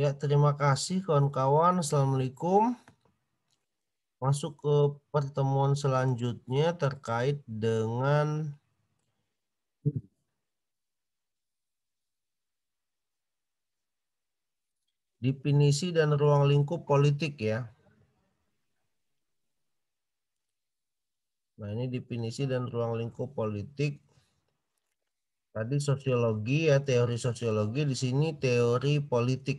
Ya, terima kasih kawan-kawan. Assalamualaikum. Masuk ke pertemuan selanjutnya terkait dengan definisi dan ruang lingkup politik ya. Nah, ini definisi dan ruang lingkup politik. Tadi sosiologi ya, teori sosiologi di sini teori politik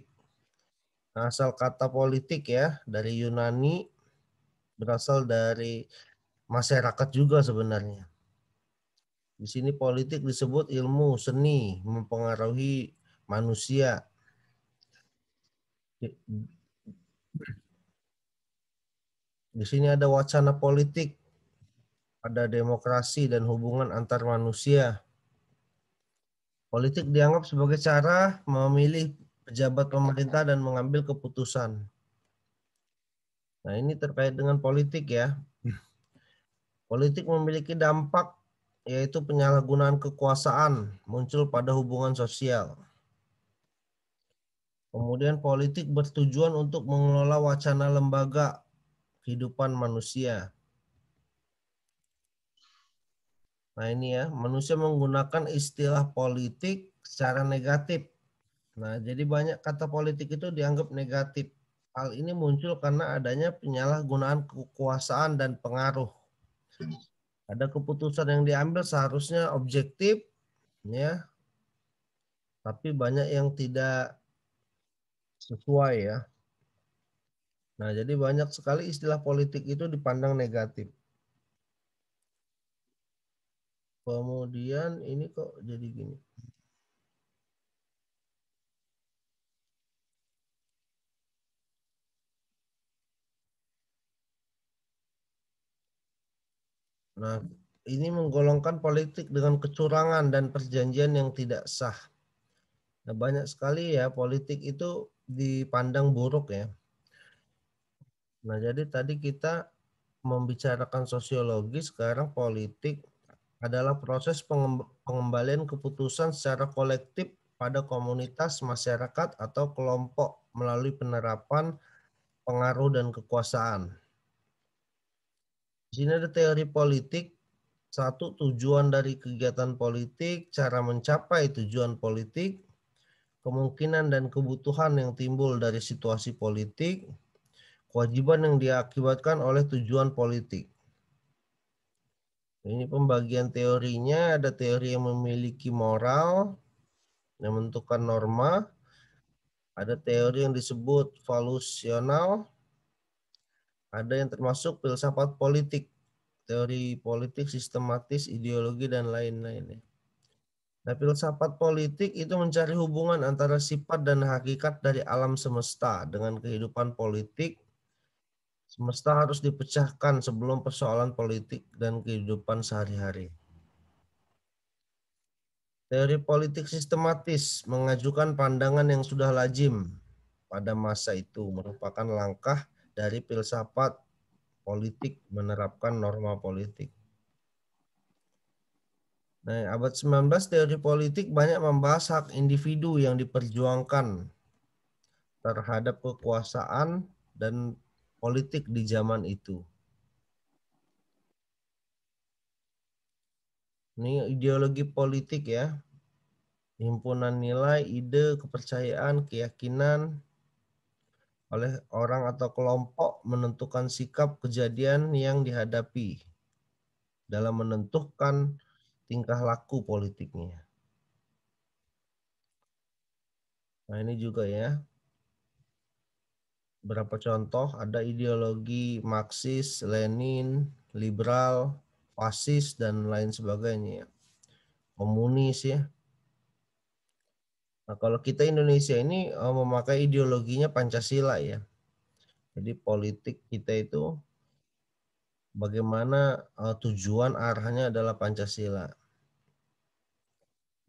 asal kata politik ya dari Yunani berasal dari masyarakat juga sebenarnya. Di sini politik disebut ilmu seni mempengaruhi manusia. Di sini ada wacana politik, ada demokrasi dan hubungan antar manusia. Politik dianggap sebagai cara memilih pejabat pemerintah dan mengambil keputusan. Nah, ini terkait dengan politik ya. Politik memiliki dampak yaitu penyalahgunaan kekuasaan muncul pada hubungan sosial. Kemudian politik bertujuan untuk mengelola wacana lembaga kehidupan manusia. Nah, ini ya, manusia menggunakan istilah politik secara negatif Nah, jadi banyak kata politik itu dianggap negatif. Hal ini muncul karena adanya penyalahgunaan kekuasaan dan pengaruh. Ada keputusan yang diambil seharusnya objektif, ya, tapi banyak yang tidak sesuai ya. Nah, jadi banyak sekali istilah politik itu dipandang negatif. Kemudian ini kok jadi gini. Nah, ini menggolongkan politik dengan kecurangan dan perjanjian yang tidak sah. Nah, banyak sekali ya politik itu dipandang buruk ya. Nah, jadi tadi kita membicarakan sosiologi, sekarang politik adalah proses pengembalian keputusan secara kolektif pada komunitas, masyarakat, atau kelompok melalui penerapan pengaruh dan kekuasaan sini ada teori politik. Satu, tujuan dari kegiatan politik, cara mencapai tujuan politik, kemungkinan dan kebutuhan yang timbul dari situasi politik, kewajiban yang diakibatkan oleh tujuan politik. Ini pembagian teorinya, ada teori yang memiliki moral, yang menentukan norma, ada teori yang disebut valusional, ada yang termasuk filsafat politik, teori politik sistematis, ideologi, dan lain lain ya. Nah, filsafat politik itu mencari hubungan antara sifat dan hakikat dari alam semesta dengan kehidupan politik. Semesta harus dipecahkan sebelum persoalan politik dan kehidupan sehari-hari. Teori politik sistematis mengajukan pandangan yang sudah lazim pada masa itu merupakan langkah dari filsafat politik menerapkan norma politik. Nah, abad 19 teori politik banyak membahas hak individu yang diperjuangkan terhadap kekuasaan dan politik di zaman itu. Ini ideologi politik ya. Himpunan nilai, ide, kepercayaan, keyakinan, oleh orang atau kelompok menentukan sikap kejadian yang dihadapi dalam menentukan tingkah laku politiknya. Nah, ini juga ya. Berapa contoh ada ideologi Marxis, Lenin, liberal, fasis dan lain sebagainya ya. Komunis ya. Nah, kalau kita Indonesia ini eh, memakai ideologinya Pancasila ya. Jadi politik kita itu bagaimana eh, tujuan arahnya adalah Pancasila.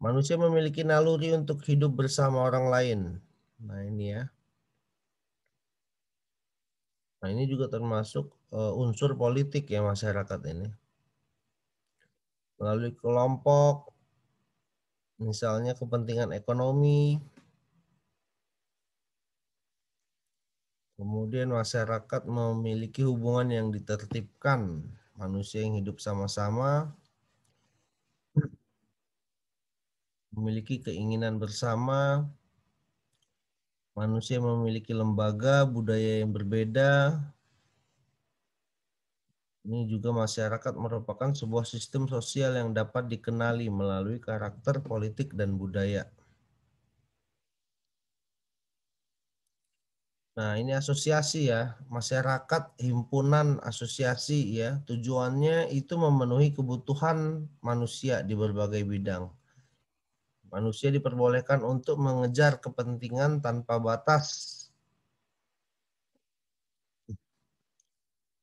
Manusia memiliki naluri untuk hidup bersama orang lain. Nah, ini ya. Nah, ini juga termasuk eh, unsur politik ya masyarakat ini. Melalui kelompok, misalnya kepentingan ekonomi, kemudian masyarakat memiliki hubungan yang ditertibkan, manusia yang hidup sama-sama, memiliki keinginan bersama, manusia memiliki lembaga, budaya yang berbeda, ini juga masyarakat merupakan sebuah sistem sosial yang dapat dikenali melalui karakter politik dan budaya. Nah, ini asosiasi ya, masyarakat, himpunan, asosiasi ya. Tujuannya itu memenuhi kebutuhan manusia di berbagai bidang. Manusia diperbolehkan untuk mengejar kepentingan tanpa batas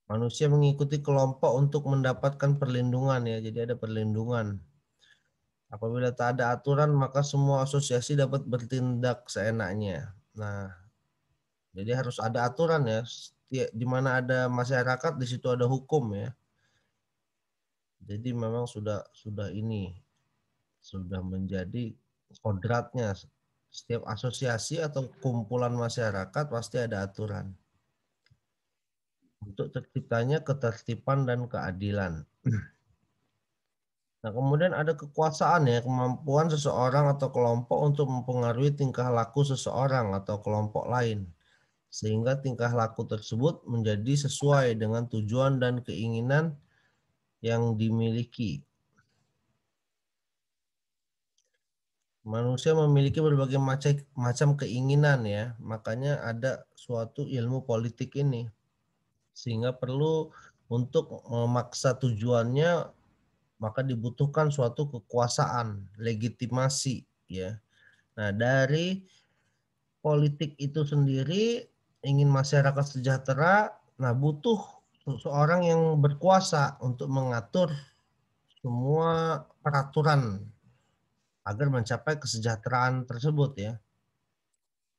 Manusia mengikuti kelompok untuk mendapatkan perlindungan ya. Jadi ada perlindungan. Apabila tak ada aturan maka semua asosiasi dapat bertindak seenaknya. Nah, jadi harus ada aturan ya. Di mana ada masyarakat di situ ada hukum ya. Jadi memang sudah sudah ini sudah menjadi kodratnya setiap asosiasi atau kumpulan masyarakat pasti ada aturan untuk terciptanya ketertiban dan keadilan. Nah, kemudian ada kekuasaan ya, kemampuan seseorang atau kelompok untuk mempengaruhi tingkah laku seseorang atau kelompok lain sehingga tingkah laku tersebut menjadi sesuai dengan tujuan dan keinginan yang dimiliki. Manusia memiliki berbagai macam keinginan ya, makanya ada suatu ilmu politik ini sehingga perlu untuk memaksa tujuannya maka dibutuhkan suatu kekuasaan, legitimasi ya. Nah, dari politik itu sendiri ingin masyarakat sejahtera, nah butuh seorang yang berkuasa untuk mengatur semua peraturan agar mencapai kesejahteraan tersebut ya.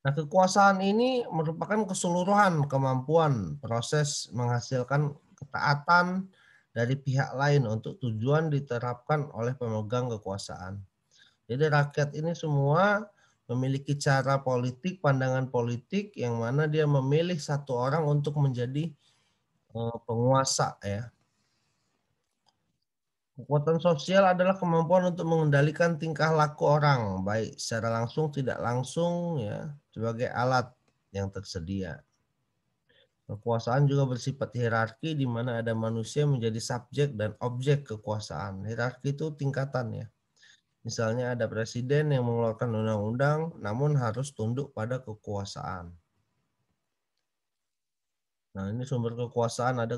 Nah, kekuasaan ini merupakan keseluruhan kemampuan proses menghasilkan ketaatan dari pihak lain untuk tujuan diterapkan oleh pemegang kekuasaan. Jadi rakyat ini semua memiliki cara politik, pandangan politik yang mana dia memilih satu orang untuk menjadi eh, penguasa ya. Kekuatan sosial adalah kemampuan untuk mengendalikan tingkah laku orang, baik secara langsung tidak langsung ya, sebagai alat yang tersedia. Kekuasaan juga bersifat hierarki di mana ada manusia menjadi subjek dan objek kekuasaan. Hierarki itu tingkatan ya. Misalnya ada presiden yang mengeluarkan undang-undang namun harus tunduk pada kekuasaan. Nah, ini sumber kekuasaan ada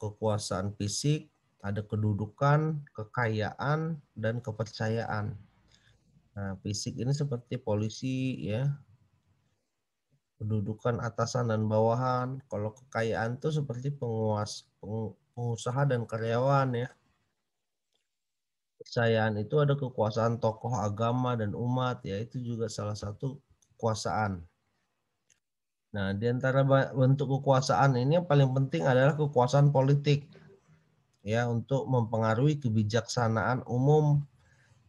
kekuasaan fisik, ada kedudukan, kekayaan dan kepercayaan. Nah, fisik ini seperti polisi ya, kedudukan atasan dan bawahan. Kalau kekayaan itu seperti penguas, pengusaha dan karyawan ya. Kepercayaan itu ada kekuasaan tokoh agama dan umat, ya itu juga salah satu kekuasaan. Nah, di antara bentuk kekuasaan ini yang paling penting adalah kekuasaan politik ya untuk mempengaruhi kebijaksanaan umum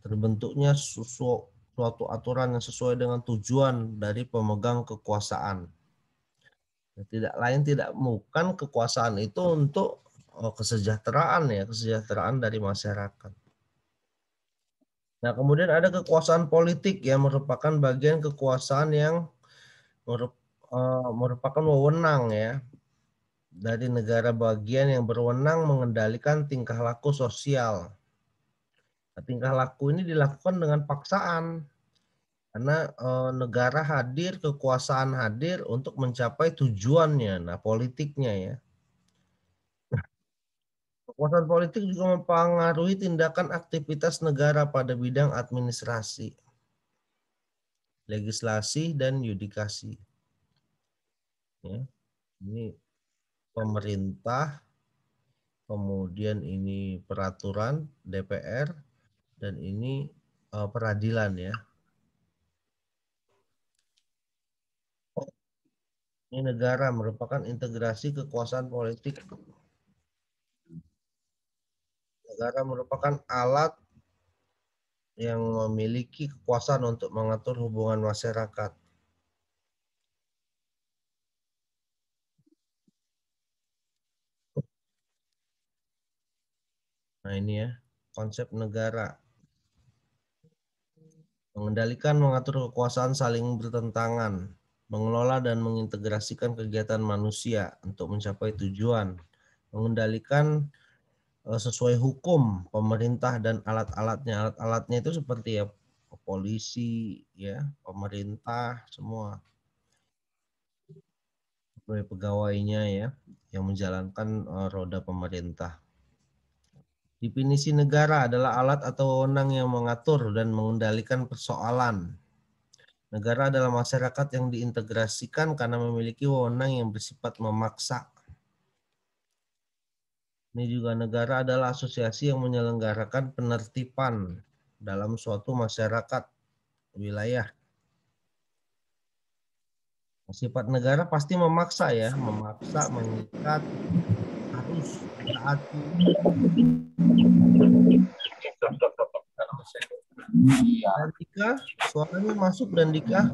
terbentuknya susu suatu aturan yang sesuai dengan tujuan dari pemegang kekuasaan. Ya, tidak lain tidak bukan kekuasaan itu untuk eh, kesejahteraan ya, kesejahteraan dari masyarakat. Nah, kemudian ada kekuasaan politik yang merupakan bagian kekuasaan yang eh, merupakan wewenang ya dari negara bagian yang berwenang mengendalikan tingkah laku sosial tingkah laku ini dilakukan dengan paksaan karena e, negara hadir, kekuasaan hadir untuk mencapai tujuannya, nah politiknya ya. Nah, kekuasaan politik juga mempengaruhi tindakan aktivitas negara pada bidang administrasi, legislasi dan yudikasi. Ya, ini pemerintah, kemudian ini peraturan DPR, dan ini uh, peradilan ya. Ini negara merupakan integrasi kekuasaan politik. Negara merupakan alat yang memiliki kekuasaan untuk mengatur hubungan masyarakat. Nah ini ya, konsep negara. Mengendalikan, mengatur kekuasaan saling bertentangan, mengelola dan mengintegrasikan kegiatan manusia untuk mencapai tujuan, mengendalikan eh, sesuai hukum pemerintah dan alat-alatnya. Alat-alatnya itu seperti ya polisi, ya pemerintah, semua pegawainya ya yang menjalankan eh, roda pemerintah Definisi negara adalah alat atau wewenang yang mengatur dan mengendalikan persoalan. Negara adalah masyarakat yang diintegrasikan karena memiliki wewenang yang bersifat memaksa. Ini juga negara adalah asosiasi yang menyelenggarakan penertiban dalam suatu masyarakat wilayah. Sifat negara pasti memaksa ya, memaksa, mengikat, Iya. Dika suaranya masuk dan Dika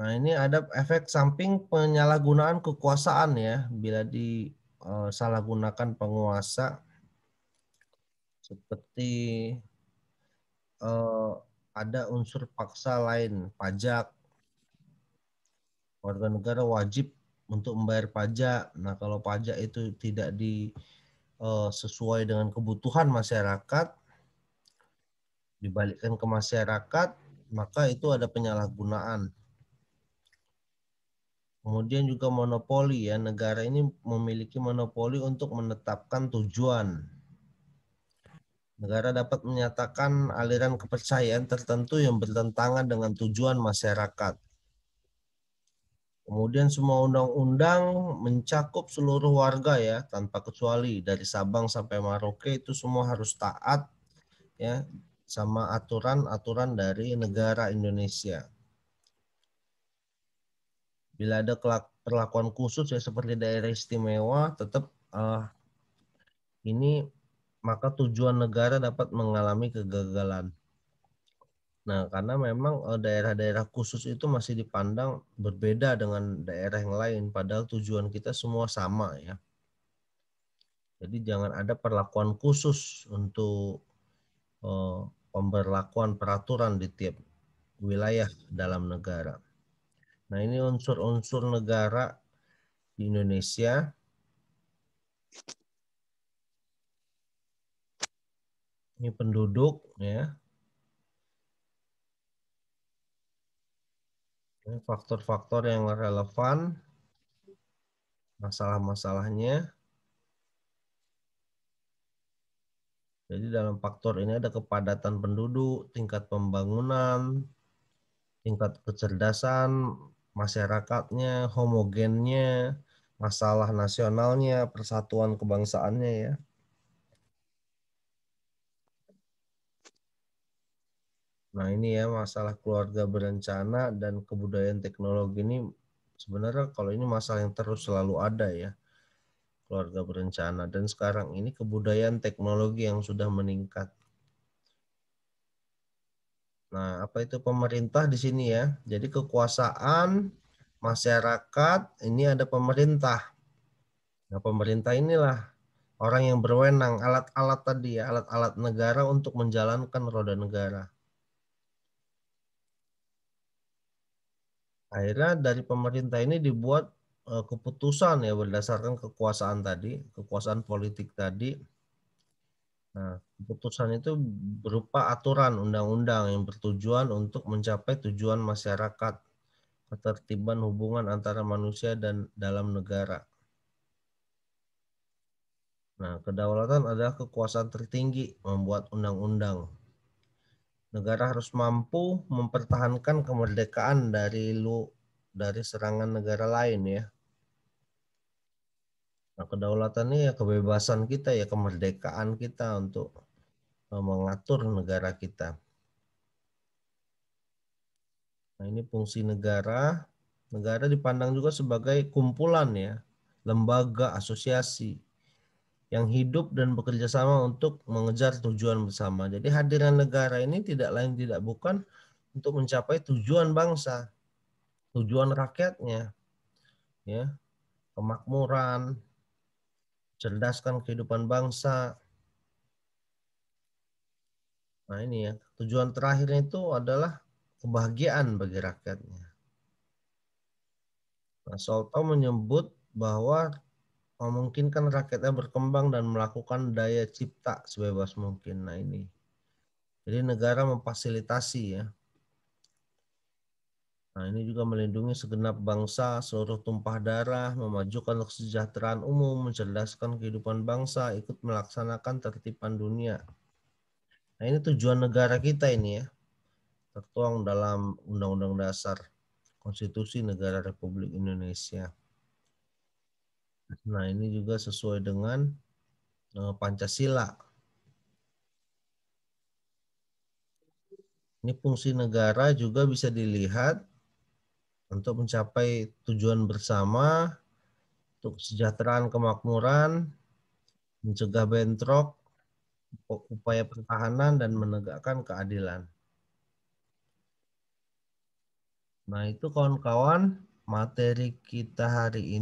Nah, ini ada efek samping penyalahgunaan kekuasaan ya, bila disalahgunakan eh, penguasa seperti uh, ada unsur paksa lain, pajak warga negara wajib untuk membayar pajak. Nah, kalau pajak itu tidak di eh, sesuai dengan kebutuhan masyarakat dibalikkan ke masyarakat, maka itu ada penyalahgunaan. Kemudian juga monopoli ya, negara ini memiliki monopoli untuk menetapkan tujuan. Negara dapat menyatakan aliran kepercayaan tertentu yang bertentangan dengan tujuan masyarakat Kemudian semua undang-undang mencakup seluruh warga ya tanpa kecuali dari Sabang sampai Merauke itu semua harus taat ya sama aturan-aturan dari negara Indonesia. Bila ada perlakuan khusus ya seperti daerah istimewa tetap uh, eh, ini maka tujuan negara dapat mengalami kegagalan. Nah, karena memang eh, daerah-daerah khusus itu masih dipandang berbeda dengan daerah yang lain, padahal tujuan kita semua sama ya. Jadi jangan ada perlakuan khusus untuk eh, pemberlakuan peraturan di tiap wilayah dalam negara. Nah, ini unsur-unsur negara di Indonesia ini penduduk ya Faktor-faktor yang relevan, masalah-masalahnya. Jadi dalam faktor ini ada kepadatan penduduk, tingkat pembangunan, tingkat kecerdasan masyarakatnya, homogennya, masalah nasionalnya, persatuan kebangsaannya ya. Nah ini ya masalah keluarga berencana dan kebudayaan teknologi ini sebenarnya kalau ini masalah yang terus selalu ada ya keluarga berencana dan sekarang ini kebudayaan teknologi yang sudah meningkat. Nah apa itu pemerintah di sini ya? Jadi kekuasaan masyarakat ini ada pemerintah. Nah pemerintah inilah orang yang berwenang alat-alat tadi ya alat-alat negara untuk menjalankan roda negara. akhirnya dari pemerintah ini dibuat eh, keputusan ya berdasarkan kekuasaan tadi, kekuasaan politik tadi. Nah, keputusan itu berupa aturan undang-undang yang bertujuan untuk mencapai tujuan masyarakat, ketertiban hubungan antara manusia dan dalam negara. Nah, kedaulatan adalah kekuasaan tertinggi membuat undang-undang negara harus mampu mempertahankan kemerdekaan dari lu dari serangan negara lain ya. Nah, ini ya kebebasan kita ya kemerdekaan kita untuk e, mengatur negara kita. Nah, ini fungsi negara. Negara dipandang juga sebagai kumpulan ya, lembaga, asosiasi yang hidup dan bekerja sama untuk mengejar tujuan bersama. Jadi hadirnya negara ini tidak lain tidak bukan untuk mencapai tujuan bangsa, tujuan rakyatnya, ya kemakmuran, cerdaskan kehidupan bangsa. Nah ini ya tujuan terakhir itu adalah kebahagiaan bagi rakyatnya. Nah, Solto menyebut bahwa memungkinkan rakyatnya berkembang dan melakukan daya cipta sebebas mungkin. Nah ini, jadi negara memfasilitasi ya. Nah ini juga melindungi segenap bangsa, seluruh tumpah darah, memajukan kesejahteraan umum, mencerdaskan kehidupan bangsa, ikut melaksanakan tertiban dunia. Nah ini tujuan negara kita ini ya, tertuang dalam Undang-Undang Dasar Konstitusi Negara Republik Indonesia. Nah, ini juga sesuai dengan eh, Pancasila. Ini fungsi negara juga bisa dilihat untuk mencapai tujuan bersama, untuk kesejahteraan, kemakmuran, mencegah bentrok, upaya pertahanan, dan menegakkan keadilan. Nah itu kawan-kawan materi kita hari ini.